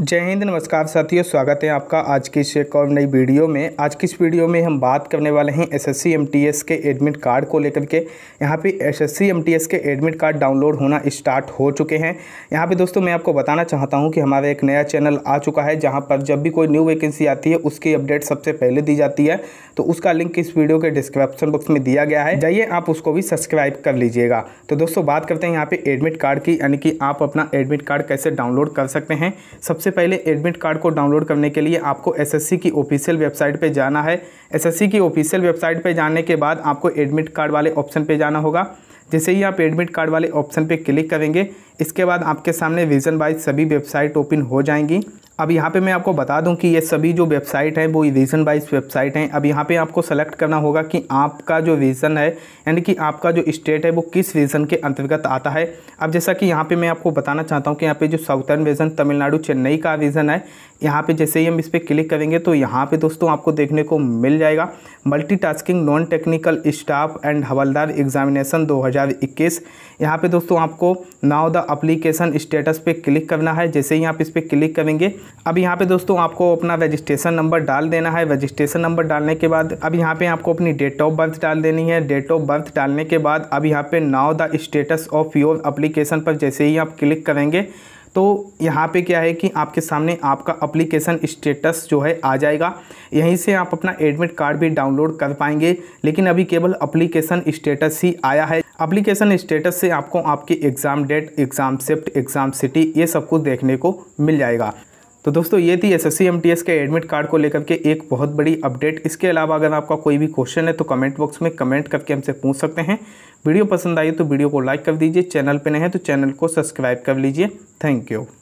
जय हिंद नमस्कार साथियों स्वागत है आपका आज की इस एक और नई वीडियो में आज की इस वीडियो में हम बात करने वाले हैं एसएससी एमटीएस के एडमिट कार्ड को लेकर के यहाँ पे एसएससी एमटीएस के एडमिट कार्ड डाउनलोड होना स्टार्ट हो चुके हैं यहाँ पे दोस्तों मैं आपको बताना चाहता हूँ कि हमारा एक नया चैनल आ चुका है जहाँ पर जब भी कोई न्यू वैकेंसी आती है उसकी अपडेट सबसे पहले दी जाती है तो उसका लिंक इस वीडियो के डिस्क्रिप्शन बॉक्स में दिया गया है जाइए आप उसको भी सब्सक्राइब कर लीजिएगा तो दोस्तों बात करते हैं यहाँ पर एडमिट कार्ड की यानी कि आप अपना एडमिट कार्ड कैसे डाउनलोड कर सकते हैं सबसे सबसे पहले एडमिट कार्ड को डाउनलोड करने के लिए आपको एसएससी की ऑफिशियल वेबसाइट पर जाना है एसएससी की ऑफिशियल वेबसाइट पर जाने के बाद आपको एडमिट कार्ड वाले ऑप्शन पर जाना होगा जैसे ही आप एडमिट कार्ड वाले ऑप्शन पर क्लिक करेंगे इसके बाद आपके सामने विजन वाइज सभी वेबसाइट ओपन हो जाएंगी अब यहाँ पे मैं आपको बता दूँ कि ये सभी जो वेबसाइट हैं वो रीज़न वाइज वेबसाइट हैं अब यहाँ पे आपको सेलेक्ट करना होगा कि आपका जो रीज़न है यानी कि आपका जो स्टेट है वो किस रीज़न के अंतर्गत आता है अब जैसा कि यहाँ पे मैं आपको बताना चाहता हूँ कि यहाँ पे जो साउथर्न रीजन तमिलनाडु चेन्नई का रीज़न है यहाँ पे जैसे ही हम इस पर क्लिक करेंगे तो यहाँ पे दोस्तों आपको देखने को मिल जाएगा multitasking non technical staff and हवलदार एग्जामिनेशन 2021 यहाँ पर दोस्तों आपको नाउ द अप्लीकेशन स्टेटस पे क्लिक करना है जैसे ही आप इस पर क्लिक करेंगे अब यहाँ पे दोस्तों आपको अपना रजिस्ट्रेशन नंबर डाल देना है रजिस्ट्रेशन नंबर डालने के बाद अब यहाँ पर आपको अपनी डेट ऑफ बर्थ डाल देनी है डेट ऑफ बर्थ डालने के बाद अब यहाँ पर know the status of your application पर जैसे ही आप क्लिक करेंगे तो यहाँ पे क्या है कि आपके सामने आपका अप्लीकेशन स्टेटस जो है आ जाएगा यहीं से आप अपना एडमिट कार्ड भी डाउनलोड कर पाएंगे लेकिन अभी केवल अप्लीकेशन स्टेटस ही आया है अप्लीकेशन स्टेटस से आपको आपकी exam date exam shift exam city ये सब कुछ देखने को मिल जाएगा तो दोस्तों ये थी एस एस के एडमिट कार्ड को लेकर के एक बहुत बड़ी अपडेट इसके अलावा अगर आपका कोई भी क्वेश्चन है तो कमेंट बॉक्स में कमेंट करके हमसे पूछ सकते हैं वीडियो पसंद आई तो वीडियो को लाइक कर दीजिए चैनल पर नहीं है तो चैनल को सब्सक्राइब कर लीजिए थैंक यू